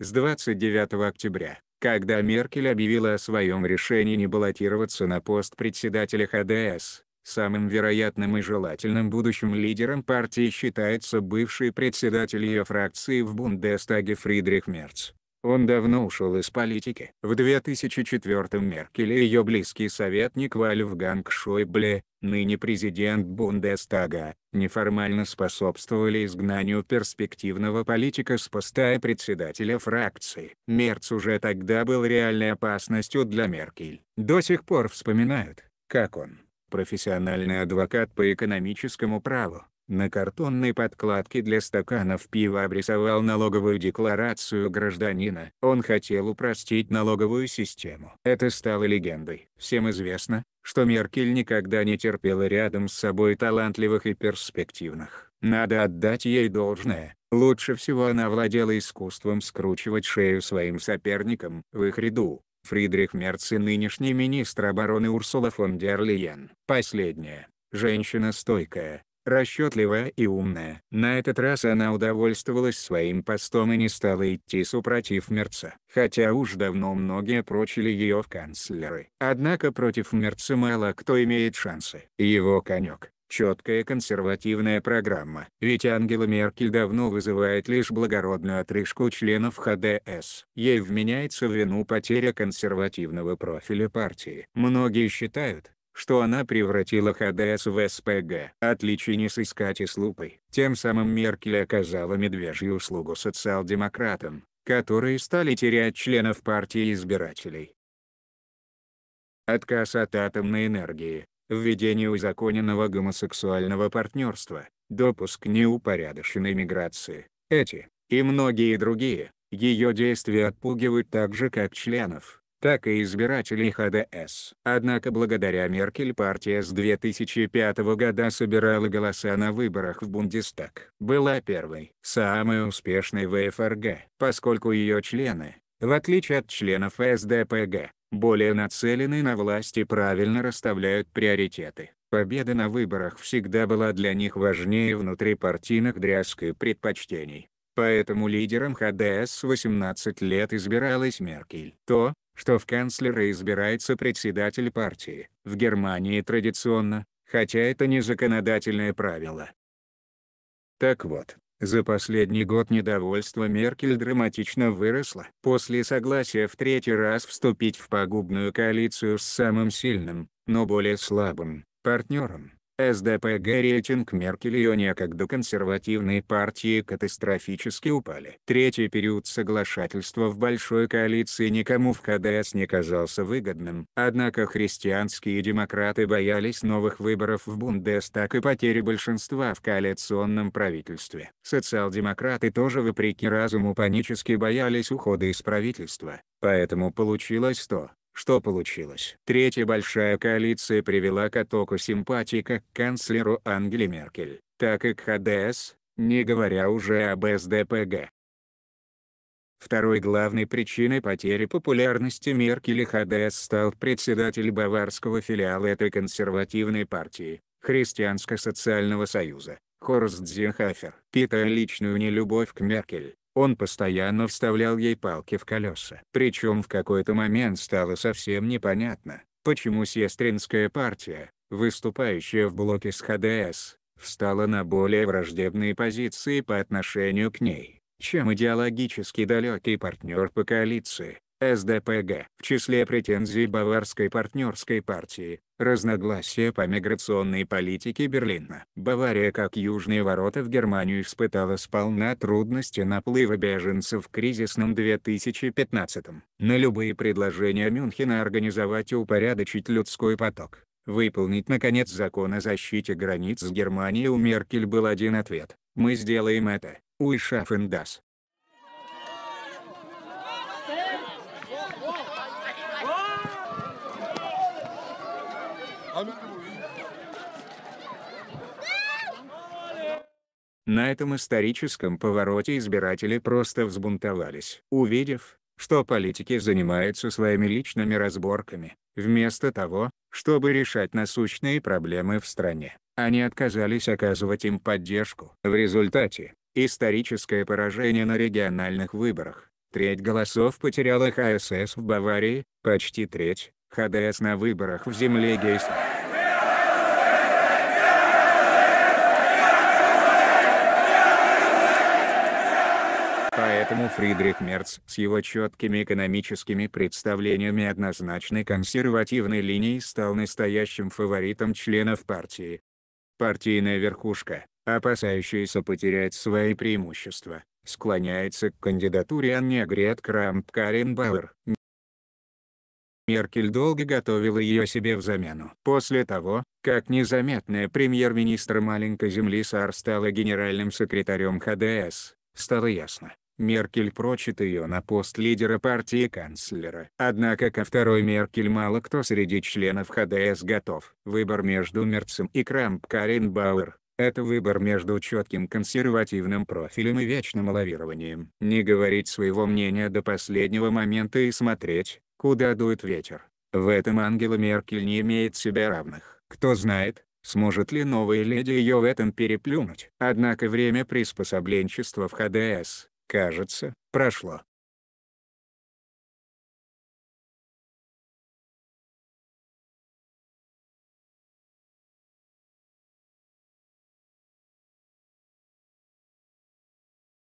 с 29 октября, когда Меркель объявила о своем решении не баллотироваться на пост председателя ХДС, самым вероятным и желательным будущим лидером партии считается бывший председатель ее фракции в Бундестаге Фридрих Мерц. Он давно ушел из политики. В 2004 Меркель и ее близкий советник Вольфганг Шойбле, ныне президент Бундестага, неформально способствовали изгнанию перспективного политика с поста и председателя фракции. Мерц уже тогда был реальной опасностью для Меркель. До сих пор вспоминают, как он, профессиональный адвокат по экономическому праву, на картонной подкладке для стаканов пива обрисовал налоговую декларацию гражданина. Он хотел упростить налоговую систему. Это стало легендой. Всем известно, что Меркель никогда не терпела рядом с собой талантливых и перспективных. Надо отдать ей должное. Лучше всего она владела искусством скручивать шею своим соперникам в их ряду. Фридрих Мерц и нынешний министр обороны Урсула фон дер Лиен. Последняя. Женщина стойкая, расчетливая и умная. На этот раз она удовольствовалась своим постом и не стала идти супротив Мерца, хотя уж давно многие прочили ее в канцлеры. Однако против Мерца мало кто имеет шансы. Его конек – четкая консервативная программа. Ведь Ангела Меркель давно вызывает лишь благородную отрыжку членов ХДС. Ей вменяется в вину потеря консервативного профиля партии. Многие считают, что она превратила ХДС в СПГ. Отличий не сыскать и с лупой. Тем самым Меркель оказала медвежью услугу социал-демократам, которые стали терять членов партии избирателей. Отказ от атомной энергии, введение узаконенного гомосексуального партнерства, допуск неупорядоченной миграции, эти, и многие другие, ее действия отпугивают так же как членов так и избирателей ХДС. Однако благодаря Меркель партия с 2005 года собирала голоса на выборах в Бундестаг. Была первой, самой успешной в ФРГ, поскольку ее члены, в отличие от членов СДПГ, более нацелены на власть и правильно расставляют приоритеты. Победа на выборах всегда была для них важнее внутрипартийных дрязг и предпочтений. Поэтому лидером ХДС 18 лет избиралась Меркель. То, что в канцлера избирается председатель партии. В Германии традиционно, хотя это не законодательное правило. Так вот, за последний год недовольство Меркель драматично выросло. После согласия в третий раз вступить в пагубную коалицию с самым сильным, но более слабым, партнером, СДПГ рейтинг Меркель и Иония а как до консервативные партии катастрофически упали. Третий период соглашательства в большой коалиции никому в КДС не казался выгодным. Однако христианские демократы боялись новых выборов в Бундестаг и потери большинства в коалиционном правительстве. Социал-демократы тоже вопреки разуму панически боялись ухода из правительства. Поэтому получилось то, что получилось? Третья большая коалиция привела к оттоку симпатий как к канцлеру Ангели Меркель, так и к ХДС, не говоря уже об СДПГ. Второй главной причиной потери популярности Меркель и ХДС стал председатель баварского филиала этой консервативной партии, Христианско-социального союза, Хорст Зенхафер. Питая личную нелюбовь к Меркель, он постоянно вставлял ей палки в колеса. Причем в какой-то момент стало совсем непонятно, почему сестринская партия, выступающая в блоке с ХДС, встала на более враждебные позиции по отношению к ней, чем идеологически далекий партнер по коалиции. СДПГ. В числе претензий Баварской партнерской партии – разногласия по миграционной политике Берлина. Бавария как южные ворота в Германию испытала сполна трудности наплыва беженцев в кризисном 2015 -м. На любые предложения Мюнхена организовать и упорядочить людской поток Выполнить наконец закон о защите границ с Германией у Меркель был один ответ. Мы сделаем это, Уишафен На этом историческом повороте избиратели просто взбунтовались, увидев, что политики занимаются своими личными разборками, вместо того, чтобы решать насущные проблемы в стране. Они отказались оказывать им поддержку. В результате, историческое поражение на региональных выборах, треть голосов потеряла ХСС в Баварии, почти треть ХДС на выборах в земле Гейс. Поэтому Фридрих Мерц с его четкими экономическими представлениями однозначной консервативной линии стал настоящим фаворитом членов партии. Партийная верхушка, опасающаяся потерять свои преимущества, склоняется к кандидатуре Анне Грет Крамп Карен Бауэр. Меркель долго готовила ее себе в замену. После того, как незаметная премьер-министр маленькой земли Сар стала генеральным секретарем ХДС, стало ясно. Меркель прочит ее на пост лидера партии канцлера. Однако ко второй Меркель мало кто среди членов ХДС готов. Выбор между Мерцем и Крамп Карин Бауэр это выбор между четким консервативным профилем и вечным лавированием. Не говорить своего мнения до последнего момента и смотреть, куда дует ветер. В этом Ангела Меркель не имеет себе равных. Кто знает, сможет ли новая леди ее в этом переплюнуть. Однако время приспособленчества в ХДС, кажется, прошло.